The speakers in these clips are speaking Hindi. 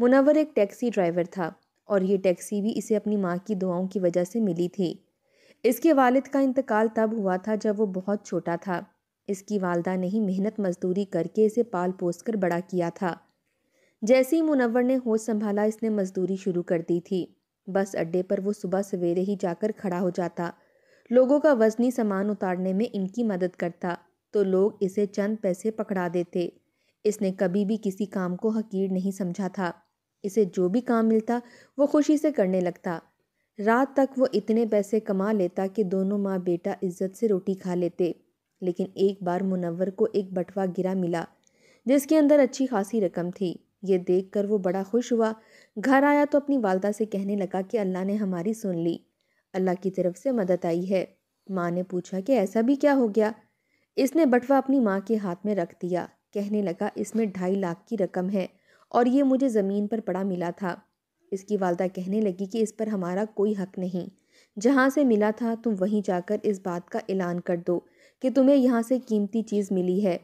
मुनवर एक टैक्सी ड्राइवर था और ये टैक्सी भी इसे अपनी माँ की दुआओं की वजह से मिली थी इसके वालिद का इंतकाल तब हुआ था जब वो बहुत छोटा था इसकी वालदा ने ही मेहनत मजदूरी करके इसे पाल पोस कर बड़ा किया था जैसे ही मुनवर ने होश संभाला इसने मजदूरी शुरू कर दी थी बस अड्डे पर वो सुबह सवेरे ही जाकर खड़ा हो जाता लोगों का वजनी सामान उतारने में इनकी मदद करता तो लोग इसे चंद पैसे पकड़ा देते इसने कभी भी किसी काम को हकीर नहीं समझा था इसे जो भी काम मिलता वो खुशी से करने लगता रात तक वो इतने पैसे कमा लेता कि दोनों माँ बेटा इज्जत से रोटी खा लेते लेकिन एक बार मुनवर को एक बटवा गिरा मिला जिसके अंदर अच्छी खासी रकम थी ये देख कर वो बड़ा खुश हुआ घर आया तो अपनी वालदा से कहने लगा कि अल्लाह ने हमारी सुन ली अल्लाह की तरफ से मदद आई है माँ ने पूछा कि ऐसा भी क्या हो गया इसने बटवा अपनी माँ के हाथ में रख दिया कहने लगा इसमें ढाई लाख की रकम है और ये मुझे ज़मीन पर पड़ा मिला था इसकी वालदा कहने लगी कि इस पर हमारा कोई हक नहीं जहाँ से मिला था तुम वहीं जाकर इस बात का ऐलान कर दो कि तुम्हें यहाँ से कीमती चीज़ मिली है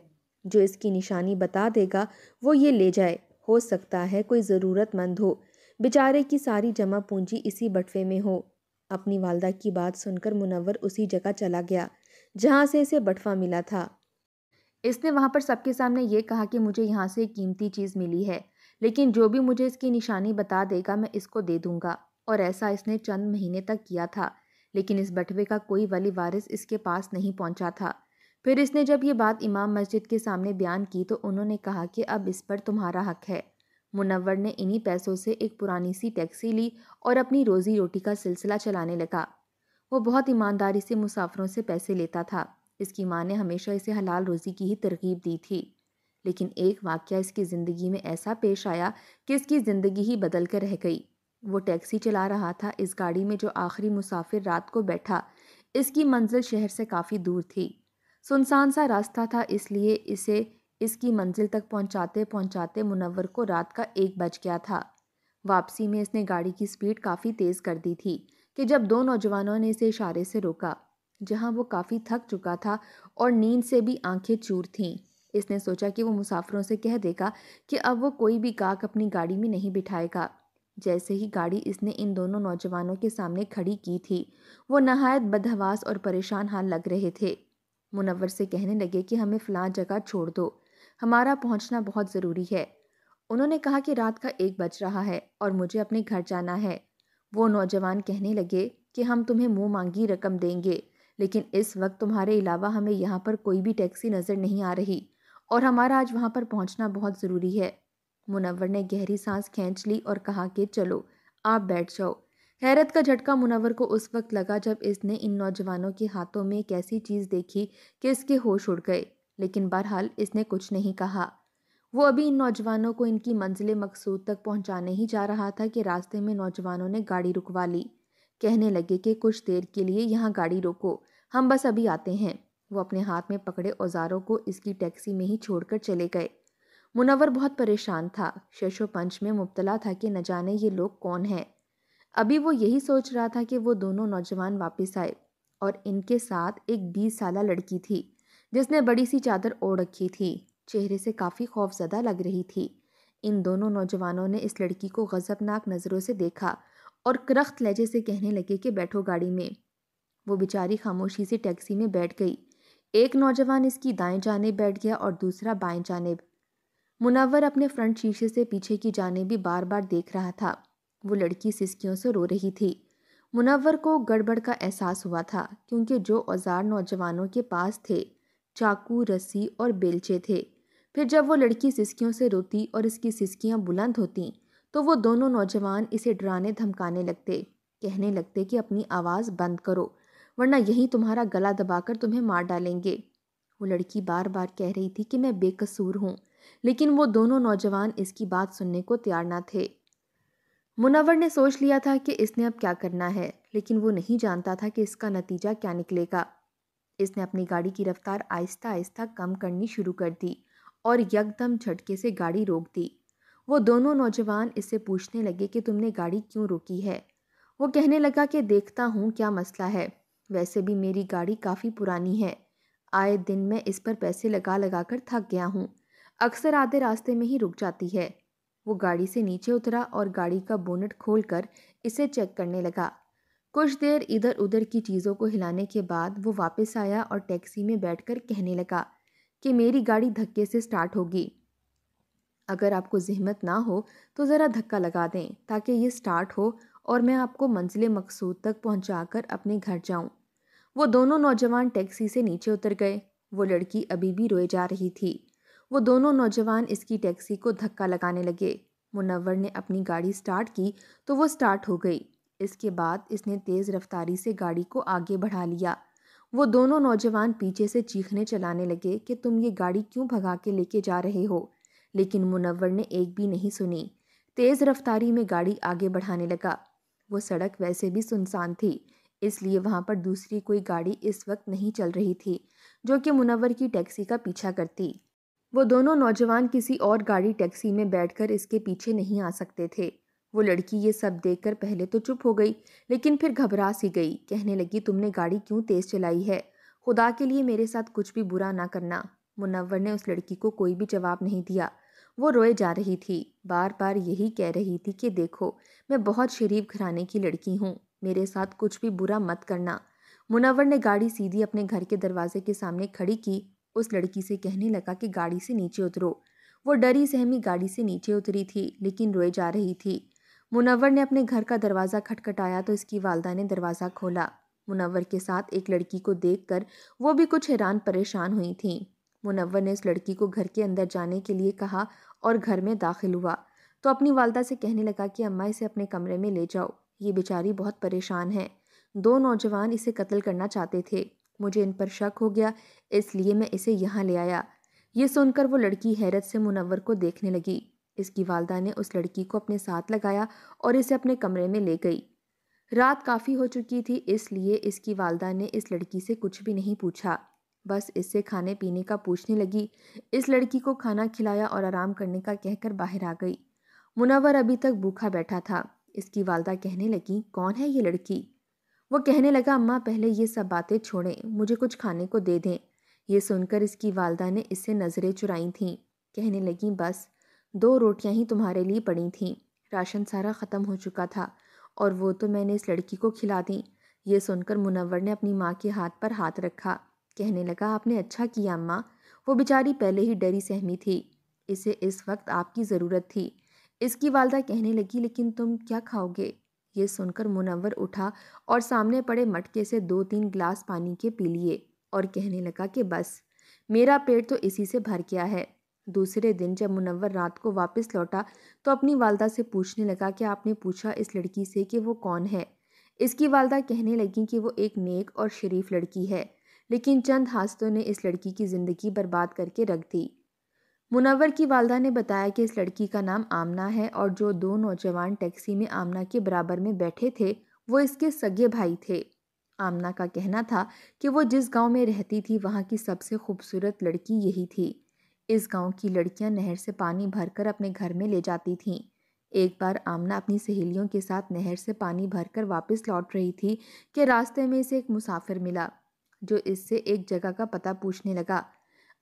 जो इसकी निशानी बता देगा वो ये ले जाए हो सकता है कोई ज़रूरतमंद हो बेचारे की सारी जमा पूंजी इसी बटवे में हो अपनी वालदा की बात सुनकर मुनवर उसी जगह चला गया जहाँ से इसे बटवा मिला था इसने वहाँ पर सबके सामने ये कहा कि मुझे यहाँ से कीमती चीज़ मिली है लेकिन जो भी मुझे इसकी निशानी बता देगा मैं इसको दे दूंगा और ऐसा इसने चंद महीने तक किया था लेकिन इस बटवे का कोई वली वारिस इसके पास नहीं पहुंचा था फिर इसने जब ये बात इमाम मस्जिद के सामने बयान की तो उन्होंने कहा कि अब इस पर तुम्हारा हक है मुनवर ने इन्हीं पैसों से एक पुरानी सी टैक्सी ली और अपनी रोज़ी रोटी का सिलसिला चलाने लगा वो बहुत ईमानदारी से मुसाफरों से पैसे लेता था इसकी माँ ने हमेशा इसे हलाल रोज़ी की ही तरकीब दी थी लेकिन एक वाक्य इसकी ज़िंदगी में ऐसा पेश आया कि इसकी ज़िंदगी ही बदल कर रह गई वो टैक्सी चला रहा था इस गाड़ी में जो आखिरी मुसाफिर रात को बैठा इसकी मंजिल शहर से काफ़ी दूर थी सुनसान सा रास्ता था इसलिए इसे इसकी मंजिल तक पहुंचाते पहुंचाते मुनवर को रात का एक बज गया था वापसी में इसने गाड़ी की स्पीड काफ़ी तेज़ कर दी थी कि जब दो नौजवानों ने इसे इशारे से रोका जहां वो काफ़ी थक चुका था और नींद से भी आंखें चूर थीं इसने सोचा कि वो मुसाफिरों से कह देगा कि अब वो कोई भी काक अपनी गाड़ी में नहीं बिठाएगा जैसे ही गाड़ी इसने इन दोनों नौजवानों के सामने खड़ी की थी वो नहायत बदहवास और परेशान हाल लग रहे थे मुनवर से कहने लगे कि हमें फ़लाँ जगह छोड़ दो हमारा पहुंचना बहुत ज़रूरी है उन्होंने कहा कि रात का एक बज रहा है और मुझे अपने घर जाना है वो नौजवान कहने लगे कि हम तुम्हें मुँह मांगी रकम देंगे लेकिन इस वक्त तुम्हारे अलावा हमें यहाँ पर कोई भी टैक्सी नज़र नहीं आ रही और हमारा आज वहाँ पर पहुँचना बहुत ज़रूरी है मुनवर ने गहरी सांस खींच ली और कहा कि चलो आप बैठ जाओ हैरत का झटका मुनवर को उस वक्त लगा जब इसने इन नौजवानों के हाथों में एक ऐसी चीज़ देखी कि इसके होश उड़ गए लेकिन बहरहाल इसने कुछ नहीं कहा वो अभी इन नौजवानों को इनकी मंजिल मकसूद तक पहुंचाने ही जा रहा था कि रास्ते में नौजवानों ने गाड़ी रुकवा ली कहने लगे कि कुछ देर के लिए यहाँ गाड़ी रोको हम बस अभी आते हैं वो अपने हाथ में पकड़े औजारों को इसकी टैक्सी में ही छोड़कर चले गए मुनवर बहुत परेशान था शशो पंच में मुबतला था कि न जाने ये लोग कौन हैं अभी वो यही सोच रहा था कि वो दोनों नौजवान वापस आए और इनके साथ एक बीस साल लड़की थी जिसने बड़ी सी चादर ओढ़ रखी थी चेहरे से काफ़ी खौफजदा लग रही थी इन दोनों नौजवानों ने इस लड़की को गज़बनाक नज़रों से देखा और करख्त लहजे से कहने लगे कि बैठो गाड़ी में वो बेचारी खामोशी से टैक्सी में बैठ गई एक नौजवान इसकी दाएं जाने बैठ गया और दूसरा बाएं जानेब मुनवर अपने फ्रंट शीशे से पीछे की जाने भी बार बार देख रहा था वो लड़की सिस्कियों से रो रही थी मुनवर को गड़बड़ का एहसास हुआ था क्योंकि जो औजार नौजवानों के पास थे चाकू रस्सी और बेलचे थे फिर जब वो लड़की सिसकियों से रोती और इसकी सिस्कियाँ बुलंद होती तो वो दोनों नौजवान इसे डराने धमकाने लगते कहने लगते कि अपनी आवाज़ बंद करो वरना यहीं तुम्हारा गला दबाकर तुम्हें मार डालेंगे वो लड़की बार बार कह रही थी कि मैं बेकसूर हूँ लेकिन वो दोनों नौजवान इसकी बात सुनने को तैयार ना थे मुनावर ने सोच लिया था कि इसने अब क्या करना है लेकिन वो नहीं जानता था कि इसका नतीजा क्या निकलेगा इसने अपनी गाड़ी की रफ्तार आहिस्ता आहिस्ता कम करनी शुरू कर दी और यकदम झटके से गाड़ी रोक दी वो दोनों नौजवान इससे पूछने लगे कि तुमने गाड़ी क्यों रोकी है वो कहने लगा कि देखता हूँ क्या मसला है वैसे भी मेरी गाड़ी काफ़ी पुरानी है आए दिन मैं इस पर पैसे लगा लगा कर थक गया हूँ अक्सर आधे रास्ते में ही रुक जाती है वो गाड़ी से नीचे उतरा और गाड़ी का बोनट खोलकर इसे चेक करने लगा कुछ देर इधर उधर की चीज़ों को हिलाने के बाद वो वापस आया और टैक्सी में बैठकर कहने लगा कि मेरी गाड़ी धक्के से स्टार्ट होगी अगर आपको जहमत ना हो तो ज़रा धक्का लगा दें ताकि ये स्टार्ट हो और मैं आपको मंजिल मकसूद तक पहुंचाकर अपने घर जाऊं। वो दोनों नौजवान टैक्सी से नीचे उतर गए वो लड़की अभी भी रोए जा रही थी वो दोनों नौजवान इसकी टैक्सी को धक्का लगाने लगे मुनवर ने अपनी गाड़ी स्टार्ट की तो वो स्टार्ट हो गई इसके बाद इसने तेज़ रफ्तारी से गाड़ी को आगे बढ़ा लिया वो दोनों नौजवान पीछे से चीखने चलाने लगे कि तुम ये गाड़ी क्यों भगा के लेके जा रहे हो लेकिन मुनवर ने एक भी नहीं सुनी तेज़ रफ्तारी में गाड़ी आगे बढ़ाने लगा वो सड़क वैसे भी सुनसान थी इसलिए वहाँ पर दूसरी कोई गाड़ी इस वक्त नहीं चल रही थी जो कि मुनवर की टैक्सी का पीछा करती वो दोनों नौजवान किसी और गाड़ी टैक्सी में बैठकर इसके पीछे नहीं आ सकते थे वो लड़की ये सब देखकर पहले तो चुप हो गई लेकिन फिर घबरा सी गई कहने लगी तुमने गाड़ी क्यों तेज़ चलाई है खुदा के लिए मेरे साथ कुछ भी बुरा ना करना मुनवर ने उस लड़की को कोई भी जवाब नहीं दिया वो रोए जा रही थी बार बार यही कह रही थी कि देखो मैं बहुत शरीफ घराने की लड़की हूँ मेरे साथ कुछ भी बुरा मत करना मुनावर ने गाड़ी सीधी अपने घर के दरवाजे के सामने खड़ी की उस लड़की से कहने लगा कि गाड़ी से नीचे उतरो वो डरी सहमी गाड़ी से नीचे उतरी थी लेकिन रोए जा रही थी मुनावर ने अपने घर का दरवाज़ा खटखटाया तो इसकी वालदा ने दरवाज़ा खोला मुनावर के साथ एक लड़की को देखकर वो भी कुछ हैरान परेशान हुई थी मुनवर ने उस लड़की को घर के अंदर जाने के लिए कहा और घर में दाखिल हुआ तो अपनी वालदा से कहने लगा कि अम्मा इसे अपने कमरे में ले जाओ ये बेचारी बहुत परेशान है दो नौजवान इसे कत्ल करना चाहते थे मुझे इन पर शक हो गया इसलिए मैं इसे यहाँ ले आया ये सुनकर वो लड़की हैरत से मुनवर को देखने लगी इसकी वालदा ने उस लड़की को अपने साथ लगाया और इसे अपने कमरे में ले गई रात काफ़ी हो चुकी थी इसलिए इसकी वालदा ने इस लड़की से कुछ भी नहीं पूछा बस इससे खाने पीने का पूछने लगी इस लड़की को खाना खिलाया और आराम करने का कहकर बाहर आ गई मुनवर अभी तक भूखा बैठा था इसकी वालदा कहने लगी कौन है ये लड़की वो कहने लगा अम्मा पहले ये सब बातें छोड़ें मुझे कुछ खाने को दे दें ये सुनकर इसकी वालदा ने इससे नज़रें चुराई थीं कहने लगी बस दो रोटियां ही तुम्हारे लिए पड़ी थीं राशन सारा ख़त्म हो चुका था और वो तो मैंने इस लड़की को खिला दी ये सुनकर मुनवर ने अपनी माँ के हाथ पर हाथ रखा कहने लगा आपने अच्छा किया अम्मा वो बेचारी पहले ही डरी सहमी थी इसे इस वक्त आपकी ज़रूरत थी इसकी वालदा कहने लगी लेकिन तुम क्या खाओगे ये सुनकर मुनवर उठा और सामने पड़े मटके से दो तीन गिलास पानी के पी लिए और कहने लगा कि बस मेरा पेट तो इसी से भर गया है दूसरे दिन जब मुनवर रात को वापस लौटा तो अपनी वालदा से पूछने लगा कि आपने पूछा इस लड़की से कि वो कौन है इसकी वालदा कहने लगी कि वो एक नेक और शरीफ लड़की है लेकिन चंद हादसों ने इस लड़की की ज़िंदगी बर्बाद करके रख दी मुनवर की वालदा ने बताया कि इस लड़की का नाम आमना है और जो दो नौजवान टैक्सी में आमना के बराबर में बैठे थे वो इसके सगे भाई थे आमना का कहना था कि वो जिस गांव में रहती थी वहाँ की सबसे खूबसूरत लड़की यही थी इस गांव की लड़कियां नहर से पानी भरकर अपने घर में ले जाती थीं एक बार आमना अपनी सहेलियों के साथ नहर से पानी भरकर वापस लौट रही थी कि रास्ते में इसे एक मुसाफिर मिला जो इससे एक जगह का पता पूछने लगा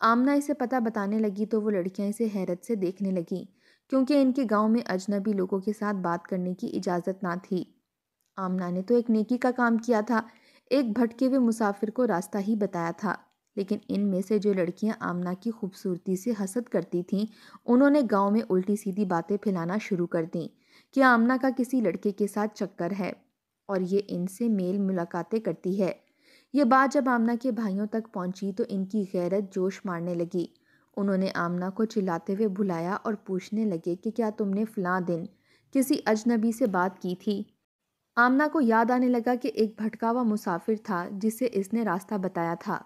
आमना इसे पता बताने लगी तो वो लड़कियां इसे हैरत से देखने लगीं क्योंकि इनके गांव में अजनबी लोगों के साथ बात करने की इजाज़त ना थी आमना ने तो एक नेकी का काम किया था एक भटके हुए मुसाफिर को रास्ता ही बताया था लेकिन इनमें से जो लड़कियां आमना की खूबसूरती से हसद करती थीं उन्होंने गांव में उल्टी सीधी बातें फैलाना शुरू कर दीं कि आमना का किसी लड़के के साथ चक्कर है और ये इनसे मेल मुलाकातें करती है ये बात जब आमना के भाइयों तक पहुंची तो इनकी गैरत जोश मारने लगी उन्होंने आमना को चिल्लाते हुए बुलाया और पूछने लगे कि क्या तुमने फलां दिन किसी अजनबी से बात की थी आमना को याद आने लगा कि एक भटका हुआ मुसाफिर था जिसे इसने रास्ता बताया था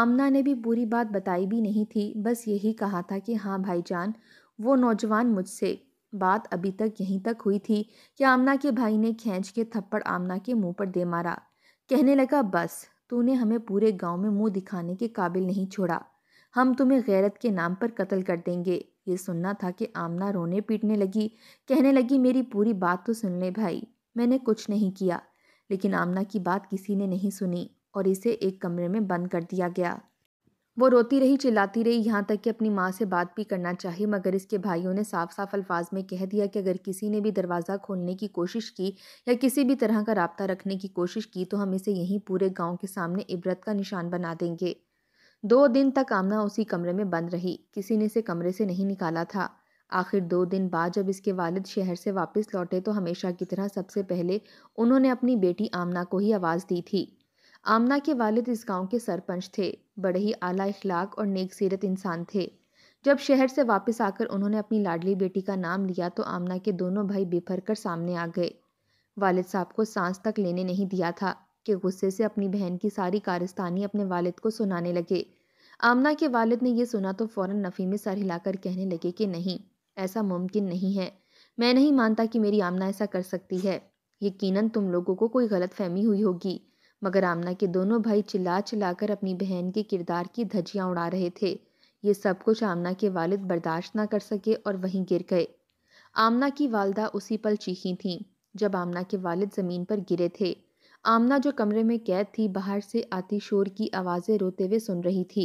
आमना ने भी पूरी बात बताई भी नहीं थी बस यही कहा था कि हाँ भाईजान वो नौजवान मुझसे बात अभी तक यहीं तक हुई थी कि आमना के भाई ने खींच के थप्पड़ आमना के मुंह पर दे मारा कहने लगा बस तूने हमें पूरे गांव में मुंह दिखाने के काबिल नहीं छोड़ा हम तुम्हें गैरत के नाम पर कत्ल कर देंगे ये सुनना था कि आमना रोने पीटने लगी कहने लगी मेरी पूरी बात तो सुन ले भाई मैंने कुछ नहीं किया लेकिन आमना की बात किसी ने नहीं सुनी और इसे एक कमरे में बंद कर दिया गया वो रोती रही चिल्लाती रही यहाँ तक कि अपनी माँ से बात भी करना चाहिए मगर इसके भाइयों ने साफ साफ अल्फाज में कह दिया कि अगर किसी ने भी दरवाज़ा खोलने की कोशिश की या किसी भी तरह का रबता रखने की कोशिश की तो हम इसे यहीं पूरे गांव के सामने इबरत का निशान बना देंगे दो दिन तक आमना उसी कमरे में बंद रही किसी ने इसे कमरे से नहीं निकाला था आखिर दो दिन बाद जब इसके वालिद शहर से वापस लौटे तो हमेशा की तरह सबसे पहले उन्होंने अपनी बेटी आमना को ही आवाज़ दी थी आमना के वालिद इस गांव के सरपंच थे बड़े ही आला इखलाक और नेक सीरत इंसान थे जब शहर से वापस आकर उन्होंने अपनी लाडली बेटी का नाम लिया तो आमना के दोनों भाई बेफर कर सामने आ गए वालिद साहब को सांस तक लेने नहीं दिया था कि गुस्से से अपनी बहन की सारी कारस्तानी अपने वालिद को सुनाने लगे आमना के वालिद ने यह सुना तो फ़ौर नफ़ी में सर हिलाकर कहने लगे कि नहीं ऐसा मुमकिन नहीं है मैं नहीं मानता कि मेरी आमना ऐसा कर सकती है यकीनन तुम लोगों को कोई गलत फहमी हुई होगी मगर आमना के दोनों भाई चिल्ला चिल्लाकर अपनी बहन के किरदार की धज्जियाँ उड़ा रहे थे ये सब कुछ आमना के वालिद बर्दाश्त ना कर सके और वहीं गिर गए आमना की वालदा उसी पल चीखी थीं जब आमना के वालिद ज़मीन पर गिरे थे आमना जो कमरे में कैद थी बाहर से आती शोर की आवाज़ें रोते हुए सुन रही थी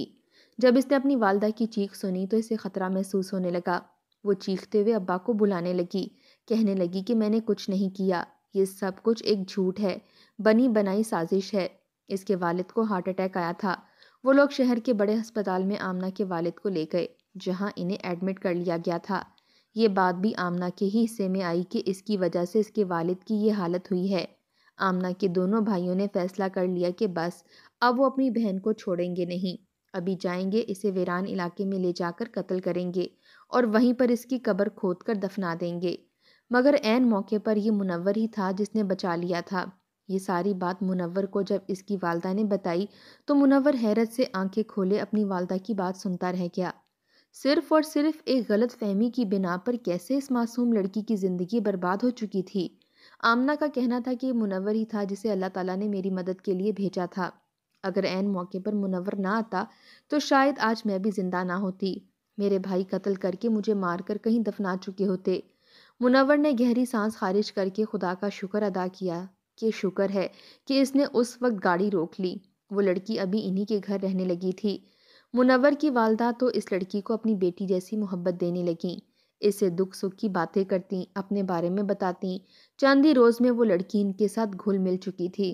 जब इसने अपनी वालदा की चीख सुनी तो इसे ख़तरा महसूस होने लगा वो चीखते हुए अब्बा को बुलाने लगी कहने लगी कि मैंने कुछ नहीं किया ये सब कुछ एक झूठ है बनी बनाई साजिश है इसके वालिद को हार्ट अटैक आया था वो लोग शहर के बड़े अस्पताल में आमना के वालिद को ले गए जहाँ इन्हें एडमिट कर लिया गया था ये बात भी आमना के ही हिस्से में आई कि इसकी वजह से इसके वालिद की ये हालत हुई है आमना के दोनों भाइयों ने फैसला कर लिया कि बस अब वो अपनी बहन को छोड़ेंगे नहीं अभी जाएंगे इसे वीरान इलाके में ले जाकर कत्ल करेंगे और वहीं पर इसकी कब्र खोद कर दफना देंगे मगर ऐन मौके पर यह मुनवर ही था जिसने बचा लिया था ये सारी बात मुनवर को जब इसकी वालदा ने बताई तो मुनवर हैरत से आंखें खोले अपनी वालदा की बात सुनता रह गया सिर्फ और सिर्फ एक गलत फहमी की बिना पर कैसे इस मासूम लड़की की ज़िंदगी बर्बाद हो चुकी थी आमना का कहना था कि मुनवर ही था जिसे अल्लाह ताला ने मेरी मदद के लिए भेजा था अगर ऐन मौके पर मुनवर ना आता तो शायद आज मैं भी ज़िंदा ना होती मेरे भाई कत्ल करके मुझे मारकर कहीं दफना चुके होते मुनवर ने गहरी सांस खारिज करके खुदा का शुक्र अदा किया कि शुक्र है कि इसने उस वक्त गाड़ी रोक ली वो लड़की अभी इन्हीं के घर रहने लगी थी मुनवर की वालदा तो इस लड़की को अपनी बेटी जैसी मोहब्बत देने लगी इसे दुख सुख की बातें करती अपने बारे में बताती चंद ही रोज़ में वो लड़की इनके साथ घुल मिल चुकी थी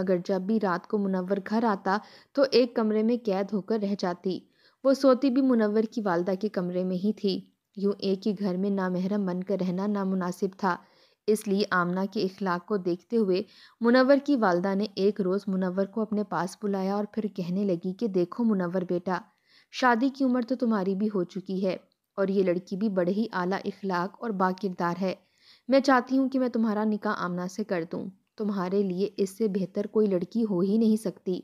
मगर जब भी रात को मुनवर घर आता तो एक कमरे में कैद होकर रह जाती वो सोती भी मुनवर की वालदा के कमरे में ही थी यूँ एक ही घर में बन बनकर रहना नामुनासिब था इसलिए आमना के इखलाक को देखते हुए मुनवर की वालदा ने एक रोज़ मुनवर को अपने पास बुलाया और फिर कहने लगी कि देखो मुनवर बेटा शादी की उम्र तो तुम्हारी भी हो चुकी है और ये लड़की भी बड़े ही आला इखलाक और बाकिरदार है मैं चाहती हूँ कि मैं तुम्हारा निकाह आमना से कर दूँ तुम्हारे लिए इससे बेहतर कोई लड़की हो ही नहीं सकती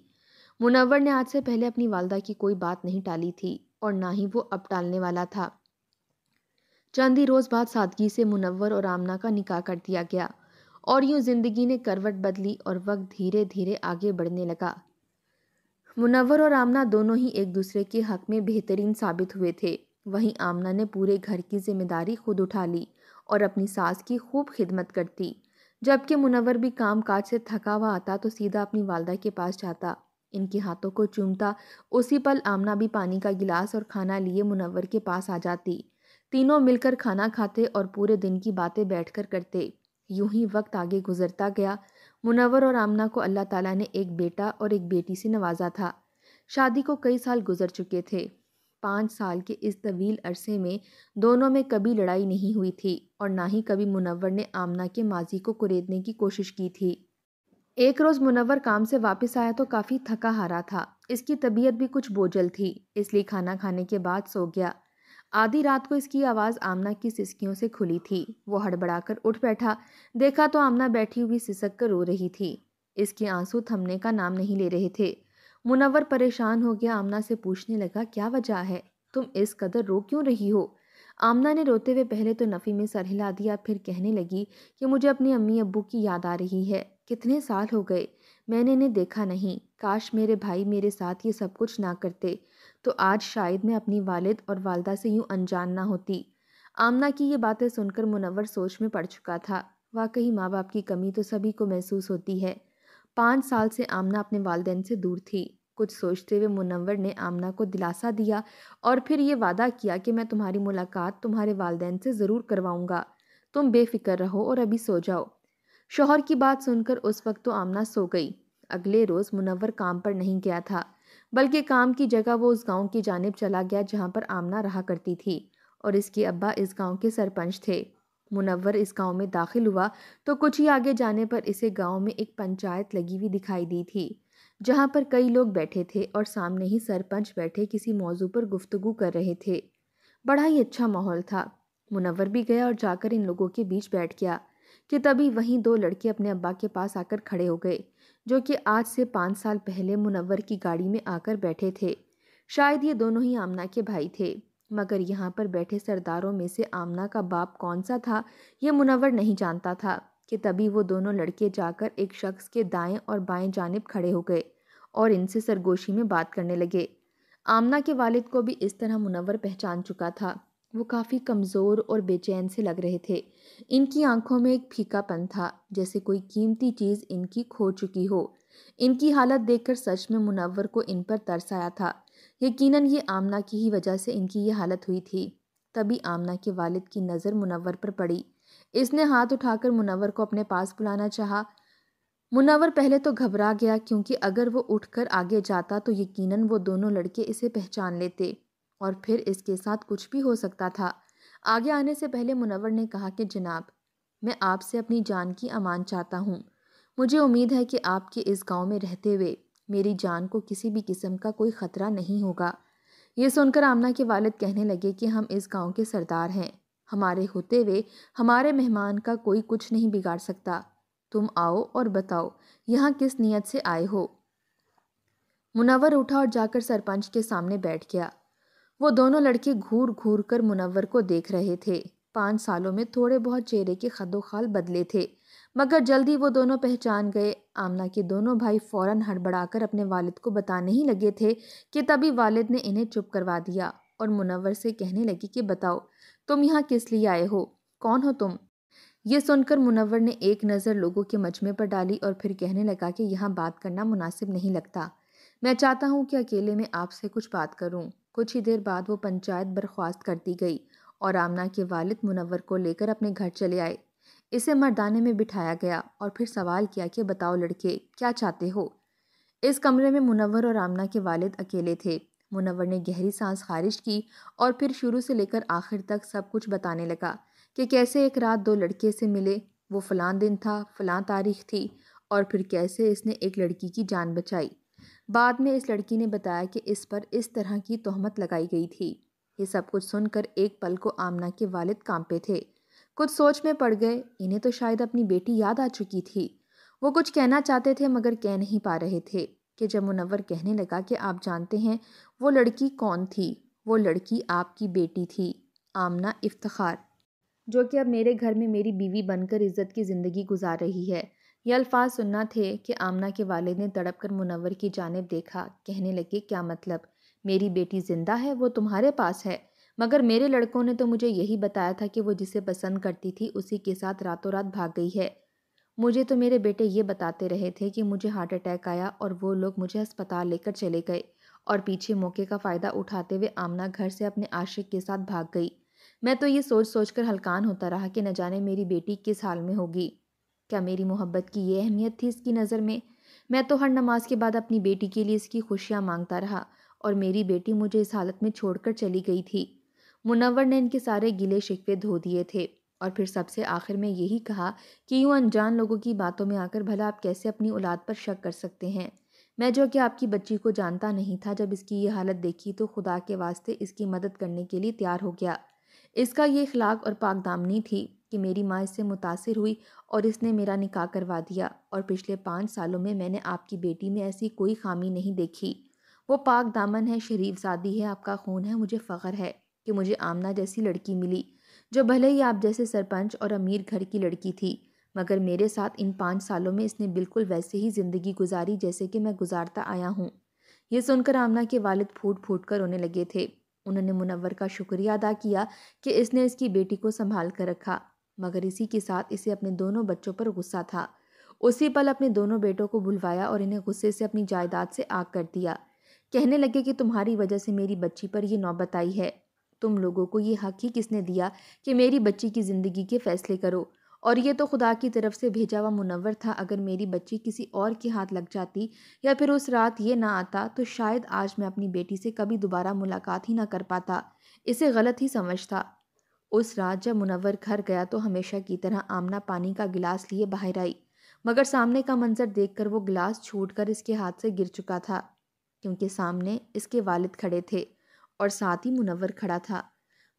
मुनवर ने आज से पहले अपनी वालदा की कोई बात नहीं टाली थी और ना ही वो अब टालने वाला था चंद ही रोज़ बाद सादगी से मुनवर और आमना का निकाह कर दिया गया और यूं ज़िंदगी ने करवट बदली और वक्त धीरे धीरे आगे बढ़ने लगा मुनवर और आमना दोनों ही एक दूसरे के हक में बेहतरीन साबित हुए थे वहीं आमना ने पूरे घर की जिम्मेदारी खुद उठा ली और अपनी सास की खूब खिदमत करती जबकि मुनवर भी काम काज से थका हुआ आता तो सीधा अपनी वालदा के पास जाता इनके हाथों को चूमता उसी पल आमना भी पानी का गिलास और खाना लिए मुनवर के पास आ जाती तीनों मिलकर खाना खाते और पूरे दिन की बातें बैठकर करते यूं ही वक्त आगे गुजरता गया मुनवर और आमना को अल्लाह ताला ने एक बेटा और एक बेटी से नवाजा था शादी को कई साल गुजर चुके थे पाँच साल के इस तवील अरसे में दोनों में कभी लड़ाई नहीं हुई थी और ना ही कभी मुनवर ने आमना के माजी को कुरेदने की कोशिश की थी एक रोज़ मुनवर काम से वापस आया तो काफ़ी थका हारा था इसकी तबीयत भी कुछ बोझल थी इसलिए खाना खाने के बाद सो गया आधी रात को इसकी आवाज़ आमना की सिसकियों से खुली थी वो हड़बड़ाकर उठ बैठा देखा तो आमना बैठी हुई सिसक कर रो रही थी इसके आंसू थमने का नाम नहीं ले रहे थे मुनवर परेशान हो गया आमना से पूछने लगा क्या वजह है तुम इस कदर रो क्यों रही हो आमना ने रोते हुए पहले तो नफ़ी में सर हिला दिया फिर कहने लगी कि मुझे अपनी अम्मी अब्बू की याद आ रही है कितने साल हो गए मैंने इन्हें देखा नहीं काश मेरे भाई मेरे साथ ये सब कुछ ना करते तो आज शायद मैं अपनी वालिद और वालदा से यूँ अनजान ना होती आमना की ये बातें सुनकर मुनवर सोच में पड़ चुका था वाकई माँ बाप की कमी तो सभी को महसूस होती है पाँच साल से आमना अपने वालदेन से दूर थी कुछ सोचते हुए मुनवर ने आमना को दिलासा दिया और फिर ये वादा किया कि मैं तुम्हारी मुलाकात तुम्हारे वालदेन से ज़रूर करवाऊँगा तुम बेफिक्र रहो और अभी सो जाओ शोहर की बात सुनकर उस वक्त तो आमना सो गई अगले रोज़ मुनवर काम पर नहीं गया था बल्कि काम की जगह वो उस गांव की जानब चला गया जहां पर आमना रहा करती थी और इसके अब्बा इस गांव के सरपंच थे मुनवर इस गांव में दाखिल हुआ तो कुछ ही आगे जाने पर इसे गांव में एक पंचायत लगी हुई दिखाई दी थी जहां पर कई लोग बैठे थे और सामने ही सरपंच बैठे किसी मौजू पर गुफ्तगु कर रहे थे बड़ा ही अच्छा माहौल था मुनवर भी गया और जाकर इन लोगों के बीच बैठ गया कि तभी वहीं दो लड़के अपने अब्बा के पास आकर खड़े हो गए जो कि आज से पाँच साल पहले मुनवर की गाड़ी में आकर बैठे थे शायद ये दोनों ही आमना के भाई थे मगर यहाँ पर बैठे सरदारों में से आमना का बाप कौन सा था यह मुनवर नहीं जानता था कि तभी वो दोनों लड़के जाकर एक शख्स के दाएं और बाएं जानब खड़े हो गए और इनसे सरगोशी में बात करने लगे आमना के वालिद को भी इस तरह मुनवर पहचान चुका था वो काफ़ी कमज़ोर और बेचैन से लग रहे थे इनकी आंखों में एक फीकापन था जैसे कोई कीमती चीज़ इनकी खो चुकी हो इनकी हालत देखकर सच में मुनवर को इन पर तरस आया था यकीनन ये आमना की ही वजह से इनकी ये हालत हुई थी तभी आमना के वालिद की नज़र मुनवर पर पड़ी इसने हाथ उठाकर मुनवर को अपने पास बुलाना चाहा मुनवर पहले तो घबरा गया क्योंकि अगर वो उठकर आगे जाता तो यकीनन वो दोनों लड़के इसे पहचान लेते और फिर इसके साथ कुछ भी हो सकता था आगे आने से पहले मुनवर ने कहा कि जनाब मैं आपसे अपनी जान की अमान चाहता हूँ मुझे उम्मीद है कि आपके इस गांव में रहते हुए मेरी जान को किसी भी किस्म का कोई ख़तरा नहीं होगा ये सुनकर आमना के वालिद कहने लगे कि हम इस गांव के सरदार हैं हमारे होते हुए हमारे मेहमान का कोई कुछ नहीं बिगाड़ सकता तुम आओ और बताओ यहाँ किस नीयत से आए हो मुनवर उठा और जाकर सरपंच के सामने बैठ गया वो दोनों लड़के घूर घूर कर मुनवर को देख रहे थे पाँच सालों में थोड़े बहुत चेहरे के खदोखाल बदले थे मगर जल्दी वो दोनों पहचान गए आमना के दोनों भाई फौरन हड़बड़ाकर अपने वालिद को बताने ही लगे थे कि तभी वालिद ने इन्हें चुप करवा दिया और मुनवर से कहने लगी कि बताओ तुम यहाँ किस लिए आए हो कौन हो तुम ये सुनकर मुनवर ने एक नज़र लोगों के मजमे पर डाली और फिर कहने लगा कि यहाँ बात करना मुनासिब नहीं लगता मैं चाहता हूँ कि अकेले में आपसे कुछ बात करूँ कुछ ही देर बाद वो पंचायत बर्ख्वास्त कर दी गई और आमना के वालिद मुनवर को लेकर अपने घर चले आए इसे मर्दाने में बिठाया गया और फिर सवाल किया कि बताओ लड़के क्या चाहते हो इस कमरे में मुनवर और आमना के वालिद अकेले थे मुनवर ने गहरी सांस खारिज की और फिर शुरू से लेकर आखिर तक सब कुछ बताने लगा कि कैसे एक रात दो लड़के से मिले वो फलां दिन था फ़लां तारीख थी और फिर कैसे इसने एक लड़की की जान बचाई बाद में इस लड़की ने बताया कि इस पर इस तरह की तोहमत लगाई गई थी ये सब कुछ सुनकर एक पल को आमना के वालिद काम पे थे कुछ सोच में पड़ गए इन्हें तो शायद अपनी बेटी याद आ चुकी थी वो कुछ कहना चाहते थे मगर कह नहीं पा रहे थे कि जब मुनवर कहने लगा कि आप जानते हैं वो लड़की कौन थी वो लड़की आपकी बेटी थी आमना इफ्तार जो कि अब मेरे घर में मेरी बीवी बनकर इज़्ज़त की ज़िंदगी गुजार रही है यह अल्फाज सुनना थे कि आमना के वालिद ने तड़प कर मुनवर की जानब देखा कहने लगे क्या मतलब मेरी बेटी जिंदा है वो तुम्हारे पास है मगर मेरे लड़कों ने तो मुझे यही बताया था कि वो जिसे पसंद करती थी उसी के साथ रातों रात भाग गई है मुझे तो मेरे बेटे ये बताते रहे थे कि मुझे हार्ट अटैक आया और वो लोग मुझे अस्पताल लेकर चले गए और पीछे मौके का फ़ायदा उठाते हुए आमना घर से अपने आशिक के साथ भाग गई मैं तो ये सोच सोच कर हलकान होता रहा कि न जाने मेरी बेटी किस हाल में होगी क्या मेरी मोहब्बत की ये अहमियत थी इसकी नज़र में मैं तो हर नमाज के बाद अपनी बेटी के लिए इसकी खुशियाँ मांगता रहा और मेरी बेटी मुझे इस हालत में छोड़कर चली गई थी मुनवर ने इनके सारे गिले शिकवे धो दिए थे और फिर सबसे आखिर में यही कहा कि यूँ अनजान लोगों की बातों में आकर भला आप कैसे अपनी औलाद पर शक कर सकते हैं मैं जो कि आपकी बच्ची को जानता नहीं था जब इसकी ये हालत देखी तो खुदा के वास्ते इसकी मदद करने के लिए तैयार हो गया इसका ये इखलाक और पाकदामनी थी कि मेरी माँ इससे मुतासर हुई और इसने मेरा निकाह करवा दिया और पिछले पाँच सालों में मैंने आपकी बेटी में ऐसी कोई खामी नहीं देखी वो पाक दामन है शरीफ सादी है आपका खून है मुझे फ़ख्र है कि मुझे आमना जैसी लड़की मिली जो भले ही आप जैसे सरपंच और अमीर घर की लड़की थी मगर मेरे साथ इन पाँच सालों में इसने बिल्कुल वैसे ही ज़िंदगी गुजारी जैसे कि मैं गुजारता आया हूँ ये सुनकर आमना के वालिद फूट फूट कर रोने लगे थे उन्होंने मुनवर का शुक्रिया अदा किया कि इसने इसकी बेटी को संभाल कर रखा मगर इसी के साथ इसे अपने दोनों बच्चों पर गुस्सा था उसी पल अपने दोनों बेटों को भुलवाया और इन्हें गुस्से से अपनी जायदाद से आग कर दिया कहने लगे कि तुम्हारी वजह से मेरी बच्ची पर यह नौबत आई है तुम लोगों को ये हक ही किसने दिया कि मेरी बच्ची की ज़िंदगी के फ़ैसले करो और ये तो खुदा की तरफ से भेजा हुआ मुनवर था अगर मेरी बच्ची किसी और के हाथ लग जाती या फिर उस रात ये ना आता तो शायद आज मैं अपनी बेटी से कभी दोबारा मुलाकात ही ना कर पाता इसे गलत ही समझता उस रात जब मुनवर घर गया तो हमेशा की तरह आमना पानी का गिलास लिए बाहर आई मगर सामने का मंजर देखकर वो गिलास छूटकर इसके हाथ से गिर चुका था क्योंकि सामने इसके वालिद खड़े थे और साथ ही मुनवर खड़ा था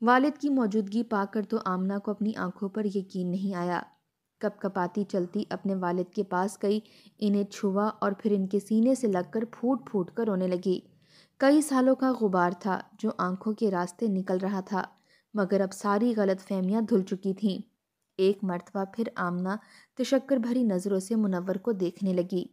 वालिद की मौजूदगी पाकर तो आमना को अपनी आंखों पर यकीन नहीं आया कप कपाती चलती अपने वालिद के पास गई इन्हें छुआ और फिर इनके सीने से लगकर फूट फूट कर रोने लगी कई सालों का गुबार था जो आंखों के रास्ते निकल रहा था मगर अब सारी गलत फहमियाँ धुल चुकी थीं एक मरतबा फिर आमना तशक्कर भरी नज़रों से मुनवर को देखने लगी